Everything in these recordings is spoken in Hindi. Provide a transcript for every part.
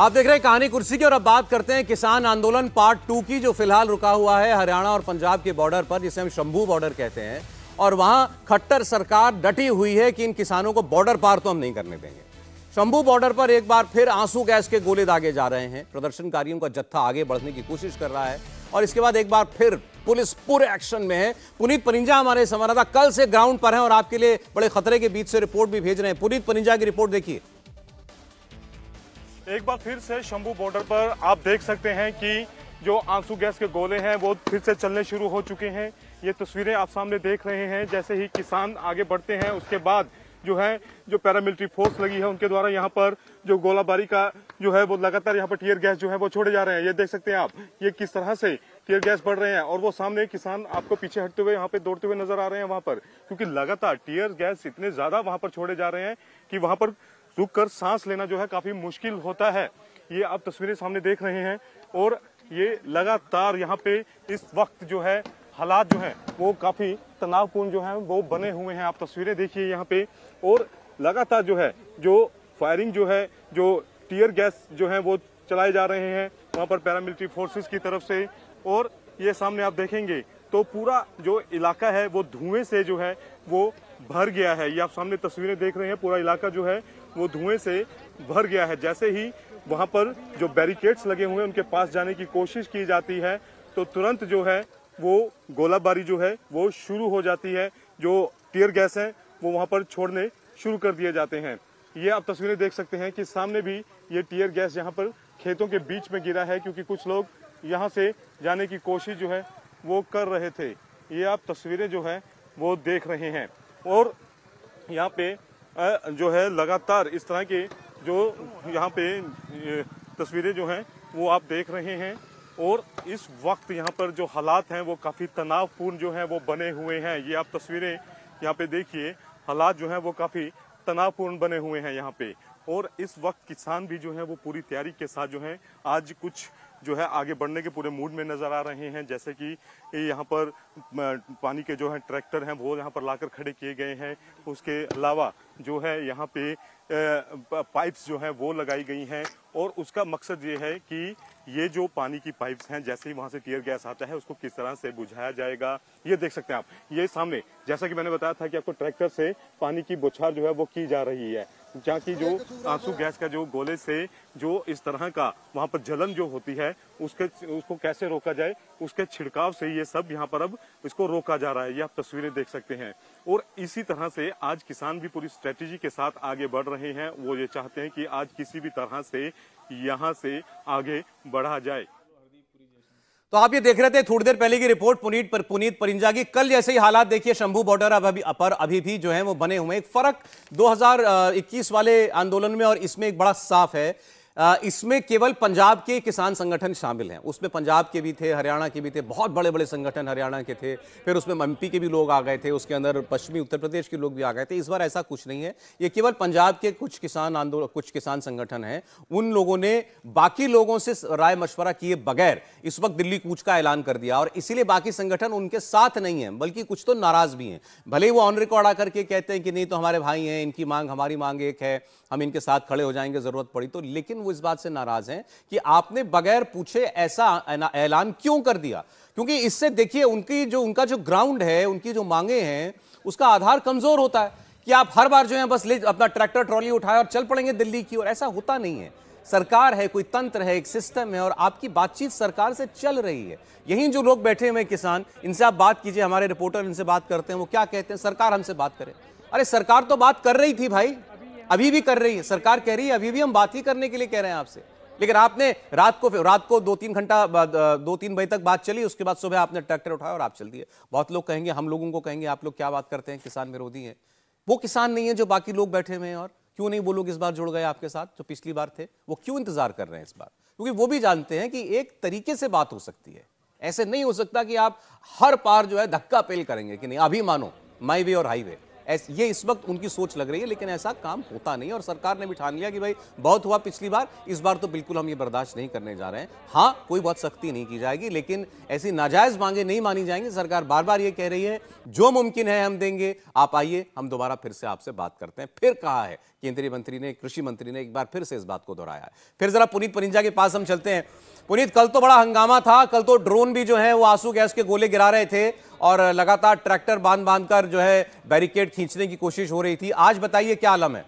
आप देख रहे हैं कहानी कुर्सी की और अब बात करते हैं किसान आंदोलन पार्ट टू की जो फिलहाल रुका हुआ है हरियाणा और पंजाब के बॉर्डर पर जिसे हम शंभू बॉर्डर कहते हैं और वहां खट्टर सरकार डटी हुई है कि इन किसानों को बॉर्डर पार तो हम नहीं करने देंगे शंभू बॉर्डर पर एक बार फिर आंसू गैस के गोले दागे जा रहे हैं प्रदर्शनकारियों का जत्था आगे बढ़ने की कोशिश कर रहा है और इसके बाद एक बार फिर पुलिस पूरे एक्शन में है पुनीत पनिंजा हमारे संवाददाता कल से ग्राउंड पर हैं और आपके लिए बड़े खतरे के बीच से रिपोर्ट भी भेज रहे हैं पुनीत पनिंजा की रिपोर्ट देखिए एक बार फिर से शंभू बॉर्डर पर आप देख सकते हैं कि जो आंसू गैस के गोले हैं वो फिर से चलने शुरू हो चुके हैं ये तस्वीरें आप सामने देख रहे हैं जैसे ही किसान आगे बढ़ते हैं उसके बाद जो है जो पैरामिलिट्री फोर्स लगी है उनके द्वारा यहाँ पर जो गोलाबारी का जो है वो लगातार यहाँ पर टीयर गैस जो है वो छोड़े जा रहे हैं ये देख सकते हैं आप ये किस तरह से टीयर गैस बढ़ रहे हैं और वो सामने किसान आपको पीछे हटते हुए यहाँ पे दौड़ते हुए नजर आ रहे हैं वहां पर क्योंकि लगातार टीयर गैस इतने ज्यादा वहां पर छोड़े जा रहे हैं कि वहां पर रुक कर सांस लेना जो है काफी मुश्किल होता है ये आप तस्वीरें सामने देख रहे हैं और ये लगातार यहाँ पे इस वक्त जो है हालात जो है वो काफी तनावपूर्ण जो है वो बने हुए हैं आप तस्वीरें देखिए यहाँ पे और लगातार जो है जो फायरिंग जो है जो टीयर गैस जो है वो चलाए जा रहे हैं वहाँ पर पैरामिलिट्री फोर्सेस की तरफ से और ये सामने आप देखेंगे तो पूरा जो इलाका है वो धुएं से जो है वो भर गया है ये आप सामने तस्वीरें देख रहे हैं पूरा इलाका जो है वो धुएं से भर गया है जैसे ही वहाँ पर जो बैरिकेड्स लगे हुए हैं उनके पास जाने की कोशिश की जाती है तो तुरंत जो है वो गोलाबारी जो है वो शुरू हो जाती है जो टीयर गैस हैं वो वहाँ पर छोड़ने शुरू कर दिए जाते हैं ये आप तस्वीरें देख सकते हैं कि सामने भी ये टीयर गैस यहाँ पर खेतों के बीच में गिरा है क्योंकि कुछ लोग यहाँ से जाने की कोशिश जो है वो कर रहे थे ये आप तस्वीरें जो है वो देख रहे हैं और यहाँ पे जो है लगातार इस तरह के जो यहाँ पे तस्वीरें जो हैं वो आप देख रहे हैं और इस वक्त यहाँ पर जो हालात हैं वो काफ़ी तनावपूर्ण जो हैं वो बने हुए हैं ये आप तस्वीरें यहाँ पे देखिए हालात जो हैं वो काफ़ी तनावपूर्ण बने हुए हैं यहाँ पे और इस वक्त किसान भी जो है वो पूरी तैयारी के साथ जो है आज कुछ जो है आगे बढ़ने के पूरे मूड में नजर आ रहे हैं जैसे कि यहाँ पर पानी के जो है ट्रैक्टर हैं वो यहाँ पर लाकर खड़े किए गए हैं उसके अलावा जो है यहाँ पे पाइप्स जो है वो लगाई गई हैं और उसका मकसद ये है कि ये जो पानी की पाइप्स हैं जैसे ही वहाँ से टीयर गैस आता है उसको किस तरह से बुझाया जाएगा ये देख सकते हैं आप ये सामने जैसा कि मैंने बताया था कि आपको ट्रैक्टर से पानी की बुछार जो है वो की जा रही है जहाँ की जो आंसू गैस का जो गोले से जो इस तरह का वहाँ पर जलन जो होती है है उसके उसको कैसे रोका जाए उसके छिड़काव से ये सब यहाँ पर अब इसको रोका जा रहा है ये आप तस्वीरें देख सकते हैं और इसी तरह से आज किसान भी पूरी स्ट्रेटेजी के साथ आगे बढ़ रहे हैं वो ये चाहते हैं कि आज किसी भी तरह से यहाँ से आगे बढ़ा जाए तो आप ये देख रहे थे थोड़ी देर पहले की रिपोर्ट पुनीत पर पुनीत परिंजा की कल जैसे ही हालात देखिए शंभू बॉर्डर अब अभी अपर अभी भी जो है वो बने हुए एक फर्क 2021 वाले आंदोलन में और इसमें एक बड़ा साफ है इसमें केवल पंजाब के किसान संगठन शामिल हैं उसमें पंजाब के भी थे हरियाणा के भी थे बहुत बड़े बड़े संगठन हरियाणा के थे फिर उसमें एम के भी लोग आ गए थे उसके अंदर पश्चिमी उत्तर प्रदेश के लोग भी आ गए थे इस बार ऐसा कुछ नहीं है ये केवल पंजाब के कुछ किसान आंदोलन कुछ किसान संगठन हैं उन लोगों ने बाकी लोगों से राय मशवरा किए बगैर इस वक्त दिल्ली कूच का ऐलान कर दिया और इसीलिए बाकी संगठन उनके साथ नहीं है बल्कि कुछ तो नाराज भी हैं भले ही वो ऑन रिकॉर्ड आकर के कहते हैं कि नहीं तो हमारे भाई हैं इनकी मांग हमारी मांग एक है हम इनके साथ खड़े हो जाएंगे जरूरत पड़ी तो लेकिन वो इस बात से नाराज हैं कि आपने बगैर पूछे ऐसा ऐलान क्यों कर दिया क्योंकि इससे देखिए उनकी जो उनका जो ग्राउंड है उनकी जो मांगे हैं उसका आधार कमजोर होता है कि आप हर बार जो है बस ले अपना ट्रैक्टर ट्रॉली उठाए और चल पड़ेंगे दिल्ली की और ऐसा होता नहीं है सरकार है कोई तंत्र है एक सिस्टम है और आपकी बातचीत सरकार से चल रही है यहीं जो लोग बैठे हुए किसान इनसे आप बात कीजिए हमारे रिपोर्टर इनसे बात करते हैं वो क्या कहते हैं सरकार हमसे बात करे अरे सरकार तो बात कर रही थी भाई अभी भी कर रही है सरकार कह रही है अभी भी हम बात ही करने के लिए कह रहे हैं आपसे लेकिन आपने रात को रात को दो तीन घंटा दो तीन बजे तक बात चली उसके बाद सुबह आपने ट्रैक्टर उठाया और आप चल दिए बहुत लोग कहेंगे हम लोगों को कहेंगे आप लोग क्या बात करते हैं किसान विरोधी हैं वो किसान नहीं है जो बाकी लोग बैठे हुए हैं और क्यों नहीं वो लोग इस बार जुड़ गए आपके साथ जो पिछली बार थे वो क्यों इंतजार कर रहे हैं इस बार क्योंकि वो भी जानते हैं कि एक तरीके से बात हो सकती है ऐसे नहीं हो सकता कि आप हर पार जो है धक्का पेल करेंगे कि नहीं अभी मानो माई वे और हाईवे ये इस वक्त उनकी सोच लग रही है लेकिन ऐसा काम होता नहीं और सरकार ने भी ठान लिया कि भाई बहुत हुआ पिछली बार इस बार तो बिल्कुल हम ये बर्दाश्त नहीं करने जा रहे हैं हाँ कोई बहुत सख्ती नहीं की जाएगी लेकिन ऐसी नाजायज़ मांगे नहीं मानी जाएंगी सरकार बार बार ये कह रही है जो मुमकिन है हम देंगे आप आइए हम दोबारा फिर से आपसे बात करते हैं फिर कहा है केंद्रीय मंत्री ने कृषि मंत्री ने एक बार फिर से इस बात को दोहराया फिर जरा पुनीत परिंजा के पास हम चलते हैं पुनीत कल तो बड़ा हंगामा था कल तो ड्रोन भी जो है वो आंसू गैस के गोले गिरा रहे थे और लगातार ट्रैक्टर बांध बांध कर जो है बैरिकेड खींचने की कोशिश हो रही थी आज बताइए क्या आलम है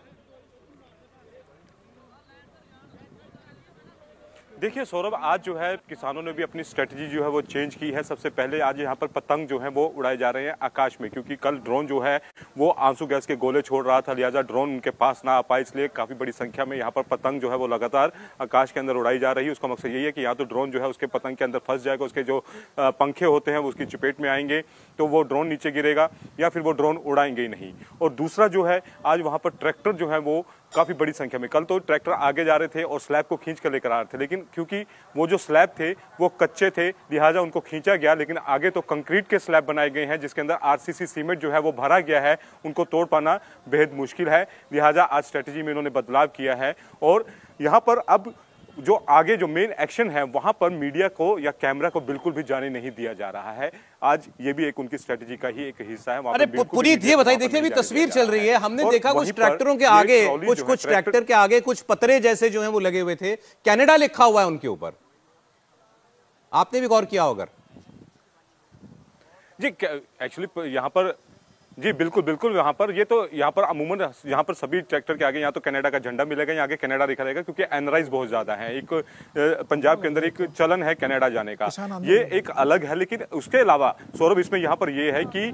देखिए सौरभ आज जो है किसानों ने भी अपनी स्ट्रेटजी जो है वो चेंज की है सबसे पहले आज यहाँ पर पतंग जो है वो उड़ाए जा रहे हैं आकाश में क्योंकि कल ड्रोन जो है वो आंसू गैस के गोले छोड़ रहा था लिहाजा ड्रोन उनके पास ना आ पाए इसलिए काफ़ी बड़ी संख्या में यहाँ पर पतंग जो है वो लगातार आकाश के अंदर उड़ाई जा रही है उसका मकसद यही है कि यहाँ तो ड्रोन जो है उसके पतंग के अंदर फंस जाएगा उसके जो पंखे होते हैं वो उसकी चपेट में आएंगे तो वो ड्रोन नीचे गिरेगा या फिर वो ड्रोन उड़ाएंगे ही नहीं और दूसरा जो है आज वहाँ पर ट्रैक्टर जो है वो काफ़ी बड़ी संख्या में कल तो ट्रैक्टर आगे जा रहे थे और स्लैब को खींच कर लेकर आ रहे थे लेकिन क्योंकि वो जो स्लैब थे वो कच्चे थे लिहाजा उनको खींचा गया लेकिन आगे तो कंक्रीट के स्लैब बनाए गए हैं जिसके अंदर आरसीसी सीमेंट जो है वो भरा गया है उनको तोड़ पाना बेहद मुश्किल है लिहाजा आज स्ट्रैटेजी में इन्होंने बदलाव किया है और यहाँ पर अब जो आगे जो मेन एक्शन है वहाँ पर मीडिया को या कैमरा को बिल्कुल भी जाने नहीं दिया जा रहा है आज ये भी एक उनकी स्ट्रेटेजी का ही एक हिस्सा है अरे पूरी ये बताइए देखिए अभी तस्वीर चल रही है हमने देखा कुछ ट्रैक्टरों के आगे कुछ कुछ ट्रैक्टर के आगे कुछ पतरे जैसे जो है वो लगे हुए थे कैनेडा लिखा हुआ है उनके ऊपर आपने भी गौर किया होगा जी एक्चुअली यहाँ पर जी बिल्कुल बिल्कुल यहाँ पर ये तो यहाँ पर अमूमन यहाँ पर सभी ट्रैक्टर के आगे यहाँ तो कनाडा का झंडा मिलेगा यहाँ के कनाडा दिखा रहेगा क्योंकि एनराइज बहुत ज्यादा है एक पंजाब के अंदर एक चलन है कनाडा जाने का ये एक अलग है लेकिन उसके अलावा सौरभ इसमें यहाँ पर ये है कि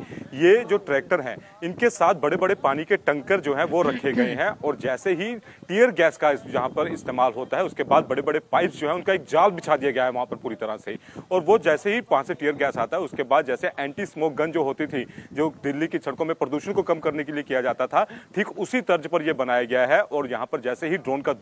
ये जो ट्रैक्टर है इनके साथ बड़े बड़े पानी के टंकर जो है वो रखे गए हैं और जैसे ही टीयर गैस का यहाँ पर इस्तेमाल होता है उसके बाद बड़े बड़े पाइप जो है उनका एक जाल बिछा दिया गया है वहाँ पर पूरी तरह से और वो जैसे ही वहां से टीयर गैस आता है उसके बाद जैसे एंटी स्मोक गन जो होती थी जो दिल्ली की सड़कों में प्रदूषण को कम करने के लिए किया जाता था ठीक उसी तर्ज पर यह बनाया गया है और यहाँ पर जैसे ही ड्रोन का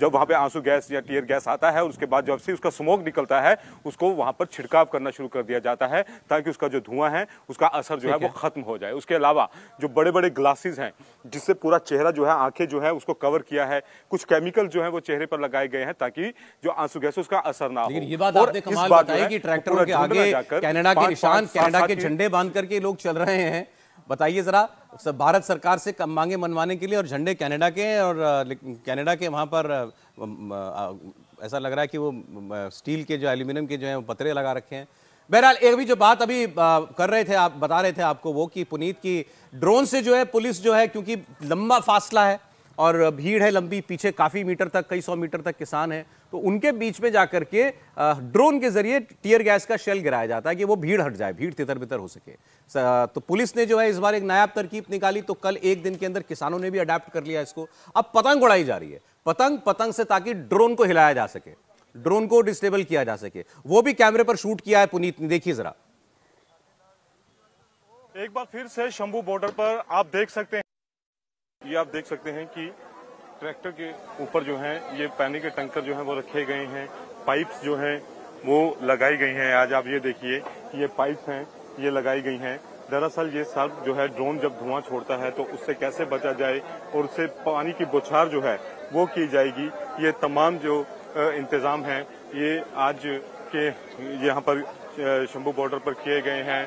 जब वहाँ पे आंसू गैस या टीयर गैस आता है उसके बाद जब से उसका स्मोक निकलता है उसको वहाँ पर छिड़काव करना शुरू कर दिया जाता है ताकि उसका जो धुआं है उसका असर जो है वो खत्म हो जाए उसके अलावा जो बड़े बड़े ग्लासेज हैं जिससे पूरा चेहरा जो है आंखें जो है उसको कवर किया है कुछ केमिकल जो है वो चेहरे पर लगाए गए हैं ताकि जो आंसू गैस उसका असर ना हो ये बात आपने कमाल बताई कि ट्रैक्टरों के आगे कनाडा के निशान कनाडा के झंडे बांध करके लोग चल रहे हैं बताइए ज़रा सब भारत सरकार से कम मांगे मनवाने के लिए और झंडे कनाडा के और कनाडा के वहाँ पर ऐसा लग रहा है कि वो स्टील के जो एल्यूमिनियम के जो है वो पतरे लगा रखे हैं बहरहाल एक भी जो बात अभी कर रहे थे आप बता रहे थे आपको वो कि पुनीत की ड्रोन से जो है पुलिस जो है क्योंकि लंबा फासला है और भीड़ है लंबी पीछे काफ़ी मीटर तक कई सौ मीटर तक किसान हैं तो उनके बीच में जा के ड्रोन के जरिए टीयर गैस का शेल गिराया जाता है कि वो भीड़ हट जाए भीड़ तितर बितर हो सके तो पुलिस ने जो है इस बार एक नायाब तरकीब निकाली तो कल एक दिन के अंदर किसानों ने भी अडेप्ट कर लिया इसको अब पतंग उड़ाई जा रही है पतंग पतंग से ताकि ड्रोन को हिलाया जा सके ड्रोन को डिस्टेबल किया जा सके वो भी कैमरे पर शूट किया है पुनीत ने देखिए जरा एक बार फिर से शंभू बॉर्डर पर आप देख सकते हैं ये आप देख सकते हैं कि ट्रैक्टर के ऊपर जो है ये पानी के टंकर जो है वो रखे गए हैं पाइप्स जो है वो लगाई गई हैं आज आप ये देखिए ये पाइप्स हैं ये लगाई गई हैं दरअसल ये सब जो है ड्रोन जब धुआं छोड़ता है तो उससे कैसे बचा जाए और उससे पानी की बुछार जो है वो की जाएगी ये तमाम जो इंतजाम है ये आज के यहाँ पर शंभू बॉर्डर पर किए गए हैं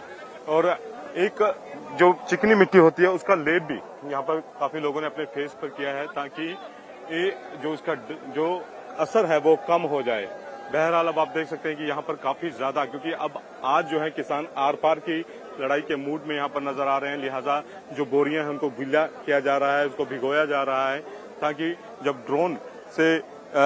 और एक जो चिकनी मिट्टी होती है उसका लेप भी यहाँ पर काफी लोगों ने अपने फेस पर किया है ताकि ये जो इसका जो असर है वो कम हो जाए बहरहाल अब आप देख सकते हैं कि यहाँ पर काफी ज्यादा क्योंकि अब आज जो है किसान आर पार की लड़ाई के मूड में यहाँ पर नजर आ रहे हैं लिहाजा जो बोरियां हैं उनको गीला किया जा रहा है उसको भिगोया जा रहा है ताकि जब ड्रोन से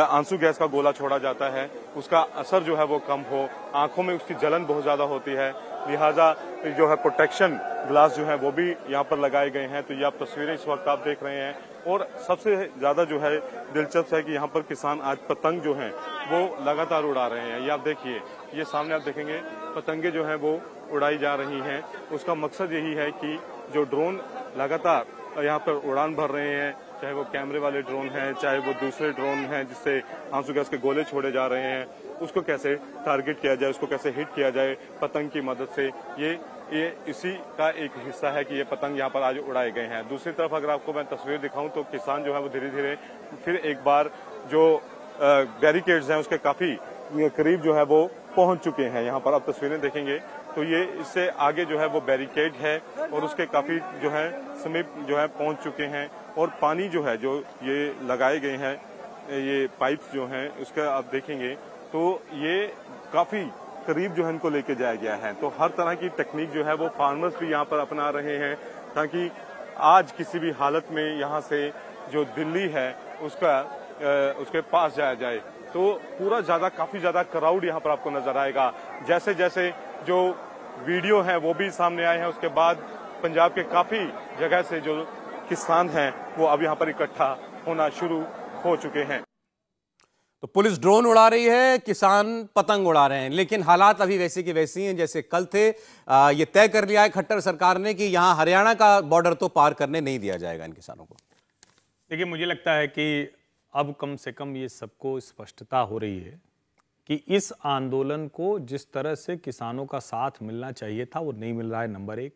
आंसू गैस का गोला छोड़ा जाता है उसका असर जो है वो कम हो आंखों में उसकी जलन बहुत ज्यादा होती है लिहाजा जो है प्रोटेक्शन ग्लास जो है वो भी यहाँ पर लगाए गए हैं तो ये आप तस्वीरें इस वक्त आप देख रहे हैं और सबसे ज़्यादा जो है दिलचस्प है कि यहाँ पर किसान आज पतंग जो हैं वो लगातार उड़ा रहे हैं ये आप देखिए ये सामने आप देखेंगे पतंगे जो हैं वो उड़ाई जा रही हैं उसका मकसद यही है कि जो ड्रोन लगातार यहाँ पर उड़ान भर रहे हैं चाहे वो कैमरे वाले ड्रोन है चाहे वो दूसरे ड्रोन है जिससे आंसू गैस के गोले छोड़े जा रहे हैं उसको कैसे टारगेट किया जाए उसको कैसे हिट किया जाए पतंग की मदद से ये ये इसी का एक हिस्सा है कि ये पतंग यहाँ पर आज उड़ाए गए हैं दूसरी तरफ अगर आपको मैं तस्वीर दिखाऊं तो किसान जो है वो धीरे धीरे फिर एक बार जो बैरिकेड्स हैं उसके काफी करीब जो है वो पहुंच चुके हैं यहाँ पर आप तस्वीरें देखेंगे तो ये इससे आगे जो है वो बैरिकेड है और उसके काफ़ी जो है समीप जो है पहुंच चुके हैं और पानी जो है जो ये लगाए गए हैं ये पाइप्स जो हैं उसका आप देखेंगे तो ये काफ़ी करीब जो है इनको लेके जाया गया है तो हर तरह की टेक्निक जो है वो फार्मर्स भी यहाँ पर अपना रहे हैं ताकि आज किसी भी हालत में यहाँ से जो दिल्ली है उसका आ, उसके पास जाया जाए तो पूरा ज़्यादा काफ़ी ज़्यादा क्राउड यहाँ पर आपको नजर आएगा जैसे जैसे जो वीडियो है वो भी सामने आए हैं उसके बाद पंजाब के काफी जगह से जो किसान हैं वो अब यहाँ पर इकट्ठा होना शुरू हो चुके हैं तो पुलिस ड्रोन उड़ा रही है किसान पतंग उड़ा रहे हैं लेकिन हालात अभी वैसे के वैसे ही हैं जैसे कल थे आ, ये तय कर लिया है खट्टर सरकार ने कि यहाँ हरियाणा का बॉर्डर तो पार करने नहीं दिया जाएगा इन किसानों को देखिए मुझे लगता है कि अब कम से कम ये सबको स्पष्टता हो रही है कि इस आंदोलन को जिस तरह से किसानों का साथ मिलना चाहिए था वो नहीं मिल रहा है नंबर एक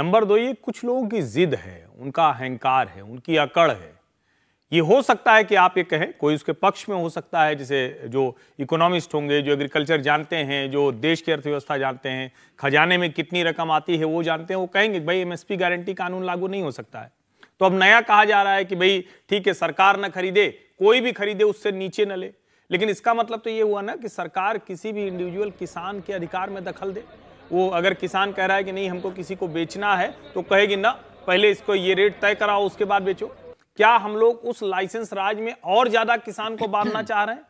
नंबर दो ये कुछ लोगों की जिद है उनका अहंकार है उनकी अकड़ है ये हो सकता है कि आप ये कहें कोई उसके पक्ष में हो सकता है जैसे जो इकोनॉमिस्ट होंगे जो एग्रीकल्चर जानते हैं जो देश की अर्थव्यवस्था जानते हैं खजाने में कितनी रकम आती है वो जानते हैं वो कहेंगे भाई एमएसपी गारंटी कानून लागू नहीं हो सकता है तो अब नया कहा जा रहा है कि भाई ठीक है सरकार ना खरीदे कोई भी खरीदे उससे नीचे न ले लेकिन इसका मतलब तो ये हुआ ना कि सरकार किसी भी इंडिविजुअल किसान के अधिकार में दखल दे वो अगर किसान कह रहा है कि नहीं हमको किसी को बेचना है तो कहेगी ना पहले इसको ये रेट तय कराओ उसके बाद बेचो क्या हम लोग उस लाइसेंस राज में और ज्यादा किसान को बांधना चाह रहे हैं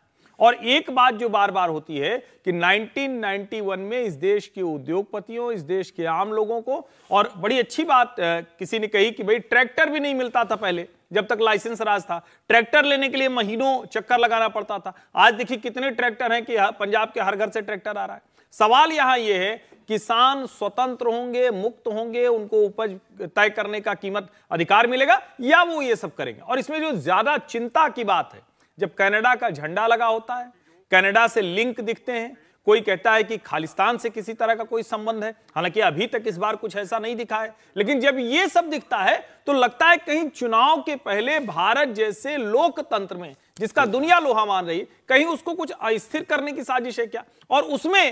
और एक बात जो बार बार होती है कि 1991 में इस देश के उद्योगपतियों इस देश के आम लोगों को और बड़ी अच्छी बात किसी ने कही कि भाई ट्रैक्टर भी नहीं मिलता था पहले जब तक लाइसेंस राज था ट्रैक्टर लेने के लिए महीनों चक्कर लगाना पड़ता था आज देखिए कितने ट्रैक्टर हैं कि पंजाब के हर घर से ट्रैक्टर आ रहा है सवाल यहां यह है किसान स्वतंत्र होंगे मुक्त होंगे उनको उपज तय करने का कीमत अधिकार मिलेगा या वो ये सब करेंगे और इसमें जो ज्यादा चिंता की बात है जब कनाडा का झंडा लगा होता है कनाडा से लिंक दिखते हैं कोई कहता है कि खालिस्तान से किसी तरह का कोई संबंध है हालांकि अभी तक इस बार कुछ ऐसा नहीं दिखा है लेकिन जब ये सब दिखता है तो लगता है कहीं चुनाव के पहले भारत जैसे लोकतंत्र में जिसका दुनिया लोहा मान रही कहीं उसको कुछ अस्थिर करने की साजिश है क्या और उसमें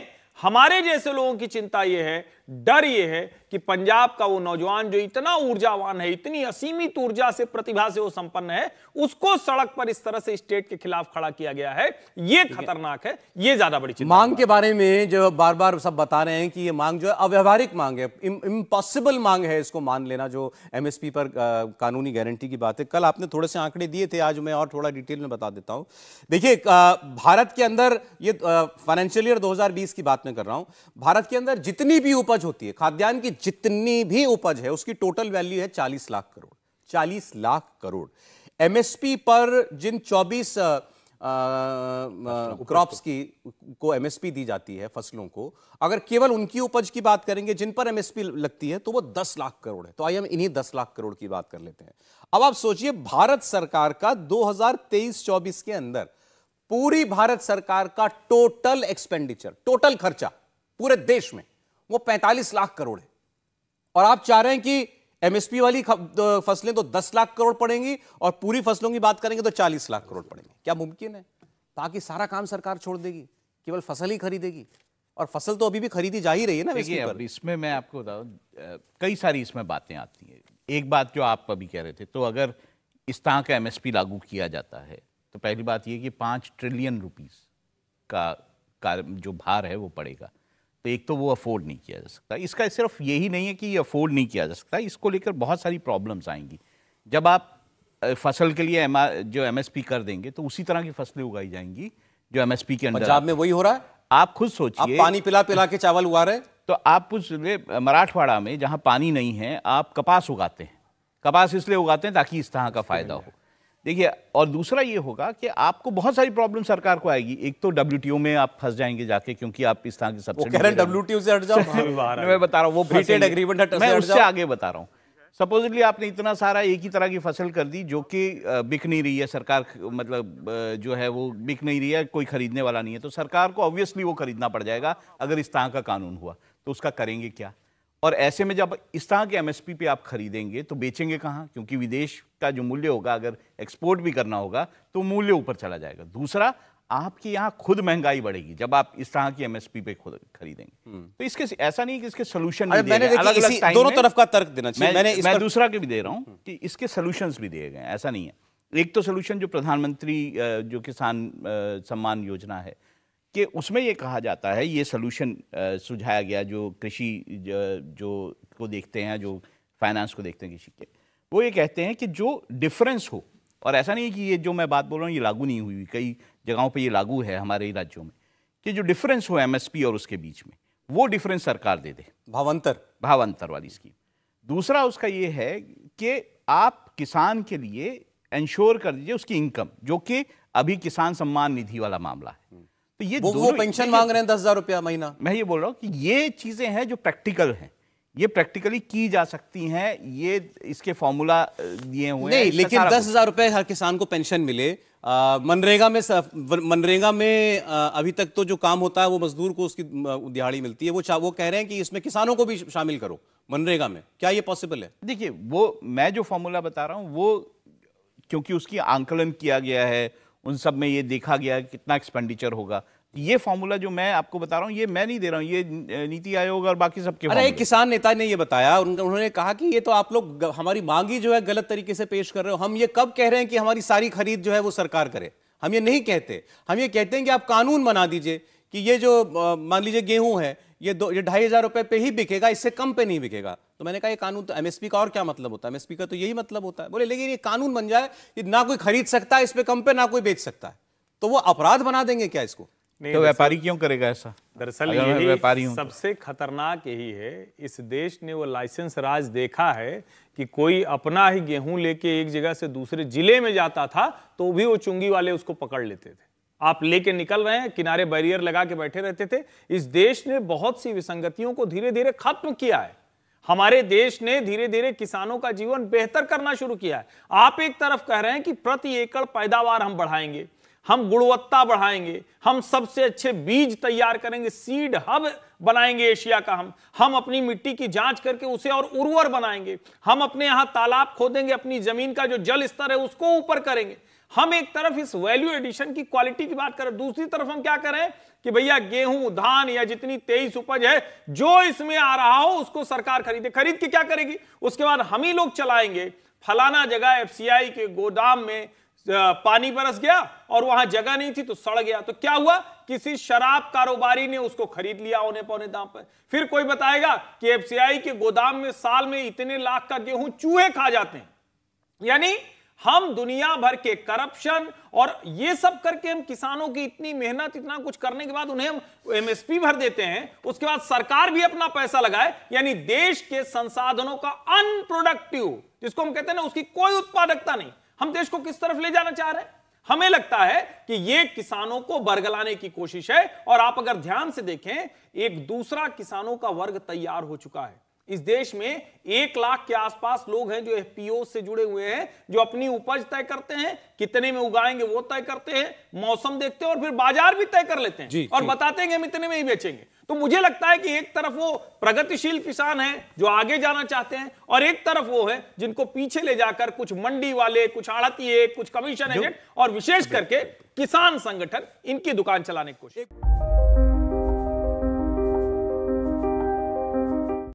हमारे जैसे लोगों की चिंता यह है डर ये है कि पंजाब का वो नौजवान जो इतना ऊर्जावान है इतनी असीमित ऊर्जा से प्रतिभा से वो संपन्न है उसको सड़क पर इस तरह से स्टेट के खिलाफ खड़ा किया गया है ये खतरनाक है ये ज्यादा बड़ी चीज मांग के बारे में जो बार बार सब बता रहे हैं कि ये मांग जो है अव्यवहारिक मांग है इम्पॉसिबल मांग है इसको मान लेना जो एमएसपी पर कानूनी गारंटी की बात है कल आपने थोड़े से आंकड़े दिए थे आज मैं और थोड़ा डिटेल में बता देता हूं देखिए भारत के अंदर ये फाइनेंशियल ईयर दो की बात में कर रहा हूं भारत के अंदर जितनी भी उपज उपज होती है खाद्यान्न की जितनी भी उपज है उसकी टोटल वैल्यू है चालीस लाख करोड़ चालीस लाख करोड़ एमएसपी पर जिन चौबीस क्रॉप्स की को एमएसपी दी जाती है फसलों को अगर केवल उनकी उपज की बात करेंगे जिन पर एमएसपी लगती है तो वो दस लाख करोड़ है तो आइए हम इन्हीं दस लाख करोड़ की बात कर लेते हैं अब आप सोचिए भारत सरकार का 2023-24 के अंदर पूरी भारत सरकार का टोटल एक्सपेंडिचर टोटल खर्चा पूरे देश में वो 45 लाख करोड़ है और आप चाह रहे हैं कि एमएसपी वाली फसलें तो 10 लाख करोड़ पड़ेंगी और पूरी फसलों की बात करेंगे तो 40 लाख करोड़ पड़ेंगे क्या मुमकिन है बाकी सारा काम सरकार छोड़ देगी केवल फसल ही खरीदेगी और फसल तो अभी भी खरीदी जा ही रही है ना देखिए इसमें मैं आपको बता कई सारी इसमें बातें आती हैं एक बात जो आप अभी कह रहे थे तो अगर इस तरह का एम लागू किया जाता है तो पहली बात यह कि पाँच ट्रिलियन रुपीज़ का, का जो भार है वो पड़ेगा तो एक तो वो अफोर्ड नहीं किया जा सकता इसका सिर्फ यही नहीं है कि ये अफोर्ड नहीं किया जा सकता इसको लेकर बहुत सारी प्रॉब्लम्स आएंगी जब आप फसल के लिए एम जो एमएसपी कर देंगे तो उसी तरह की फसलें उगाई जाएंगी जो एमएसपी के अंदर पंजाब में वही हो रहा है आप खुद सोचिए पानी पिला पिला के चावल उगा रहे तो आप कुछ मराठवाड़ा में जहाँ पानी नहीं है आप कपास उगाते हैं कपास इसलिए उगाते हैं ताकि इस तरह का फायदा हो देखिए और दूसरा ये होगा कि आपको बहुत सारी प्रॉब्लम सरकार को आएगी एक तो डब्ल्यू में आप फंस जाएंगे जाके क्योंकि आप इस तरह की बता रहा हूँ मैं उससे आगे बता रहा हूँ सपोजली आपने इतना सारा एक ही तरह की फसल कर दी जो कि बिक नहीं रही है सरकार मतलब जो है वो बिक नहीं रही है कोई खरीदने वाला नहीं है तो सरकार को ऑब्वियसली वो खरीदना पड़ जाएगा अगर इस तरह का कानून हुआ तो उसका करेंगे क्या और ऐसे में जब इस तरह के एमएसपी पे आप खरीदेंगे तो बेचेंगे कहाँ क्योंकि विदेश का जो मूल्य होगा अगर एक्सपोर्ट भी करना होगा तो मूल्य ऊपर चला जाएगा दूसरा आपकी यहाँ खुद महंगाई बढ़ेगी जब आप इस तरह की एमएसपी पे खुद खरीदेंगे हम्म। तो इसके ऐसा नहीं कि इसके सोल्यूशन दोनों तरफ का तर्क देना चाहिए मैं, मैंने मैं दूसरा के भी दे रहा हूँ हम्म। कि इसके सोल्यूशन भी दिए गए ऐसा नहीं है एक तो सोल्यूशन जो प्रधानमंत्री जो किसान सम्मान योजना है कि उसमें ये कहा जाता है ये सोल्यूशन सुझाया गया जो कृषि जो को देखते हैं जो फाइनेंस को देखते हैं कृषि के वो ये कहते हैं कि जो डिफरेंस हो और ऐसा नहीं कि ये जो मैं बात बोल रहा हूँ ये लागू नहीं हुई कई जगहों पे ये लागू है हमारे राज्यों में कि जो डिफरेंस हो एमएसपी और उसके बीच में वो डिफरेंस सरकार दे दे भावंतर भावंतर वाली स्कीम दूसरा उसका ये है कि आप किसान के लिए इंश्योर कर दीजिए उसकी इनकम जो कि अभी किसान सम्मान निधि वाला मामला है हम्म। तो ये वो, वो पेंशन मांग रहे हैं दस हजार रुपया महीना मैं ये बोल रहा हूँ कि ये चीजें हैं जो प्रैक्टिकल हैं ये प्रैक्टिकली की जा सकती हैं ये इसके फॉर्मूला दिए हुए नहीं लेकिन दस हजार रुपये हर किसान को पेंशन मिले मनरेगा में मनरेगा में आ, अभी तक तो जो काम होता है वो मजदूर को उसकी दिहाड़ी मिलती है वो वो कह रहे हैं कि इसमें किसानों को भी शामिल करो मनरेगा में क्या ये पॉसिबल है देखिए वो मैं जो फॉर्मूला बता रहा हूँ वो क्योंकि उसकी आंकलन किया गया है उन सब में ये देखा गया कितना एक्सपेंडिचर होगा ये फॉर्मूला जो मैं आपको बता रहा हूँ ये मैं नहीं दे रहा हूँ ये नीति आयोग और बाकी सबके अरे एक किसान नेता ने ये बताया उन्होंने कहा कि ये तो आप लोग हमारी मांग ही जो है गलत तरीके से पेश कर रहे हो हम ये कब कह रहे हैं कि हमारी सारी खरीद जो है वो सरकार करे हम ये नहीं कहते हम ये कहते हैं कि आप कानून बना दीजिए कि ये जो मान लीजिए गेहूं है ये दो ये ढाई हजार रुपए पे ही बिकेगा इससे कम पे नहीं बिकेगा तो मैंने कहा ये कानून तो एमएसपी का और क्या मतलब होता है एमएसपी का तो यही मतलब होता है बोले लेकिन ये कानून बन जाए कि ना कोई खरीद सकता है इस पर कम पे ना कोई बेच सकता है तो वो अपराध बना देंगे क्या इसको तो व्यापारी क्यों करेगा ऐसा दरअसल व्यापारी तो। सबसे खतरनाक यही है इस देश ने वो लाइसेंस राज देखा है कि कोई अपना ही गेहूं लेके एक जगह से दूसरे जिले में जाता था तो भी वो चुंगी वाले उसको पकड़ लेते थे आप लेके निकल रहे हैं किनारे बैरियर लगा के बैठे रहते थे इस देश ने बहुत सी विसंगतियों को धीरे धीरे खत्म किया है हमारे देश ने धीरे धीरे किसानों का जीवन बेहतर करना शुरू किया है आप एक तरफ कह रहे हैं कि प्रति एकड़ पैदावार हम बढ़ाएंगे हम गुणवत्ता बढ़ाएंगे हम सबसे अच्छे बीज तैयार करेंगे सीड हब बनाएंगे एशिया का हम हम अपनी मिट्टी की जांच करके उसे और उर्वर बनाएंगे हम अपने यहां तालाब खोदेंगे अपनी जमीन का जो जल स्तर है उसको ऊपर करेंगे हम एक तरफ इस वैल्यू एडिशन की क्वालिटी की बात करें दूसरी तरफ हम क्या करें कि भैया गेहूं धान या जितनी तेईस उपज है जो इसमें आ रहा हो उसको सरकार खरीदे खरीद के क्या करेगी उसके बाद हम ही लोग चलाएंगे फलाना जगह एफसीआई के गोदाम में पानी बरस गया और वहां जगह नहीं थी तो सड़ गया तो क्या हुआ किसी शराब कारोबारी ने उसको खरीद लिया होने पौने दाम पर फिर कोई बताएगा कि एफसीआई के गोदाम में साल में इतने लाख का गेहूं चूहे खा जाते हैं यानी हम दुनिया भर के करप्शन और ये सब करके हम किसानों की इतनी मेहनत इतना कुछ करने के बाद उन्हें हम एमएसपी भर देते हैं उसके बाद सरकार भी अपना पैसा लगाए यानी देश के संसाधनों का अनप्रोडक्टिव जिसको हम कहते हैं ना उसकी कोई उत्पादकता नहीं हम देश को किस तरफ ले जाना चाह रहे हैं हमें लगता है कि ये किसानों को बरगलाने की कोशिश है और आप अगर ध्यान से देखें एक दूसरा किसानों का वर्ग तैयार हो चुका है इस देश में एक लाख के आसपास लोग हैं जो एफपीओ से जुड़े हुए हैं जो अपनी उपज तय करते हैं कितने में उगाएंगे वो तय करते हैं मौसम देखते हैं और फिर बाजार भी तय कर लेते हैं और बताते हैं कि हम इतने में ही बेचेंगे तो मुझे लगता है कि एक तरफ वो प्रगतिशील किसान है जो आगे जाना चाहते हैं और एक तरफ वो है जिनको पीछे ले जाकर कुछ मंडी वाले कुछ आड़ती कुछ कमीशन एजेंट और विशेष करके किसान संगठन इनकी दुकान चलाने की कोशिश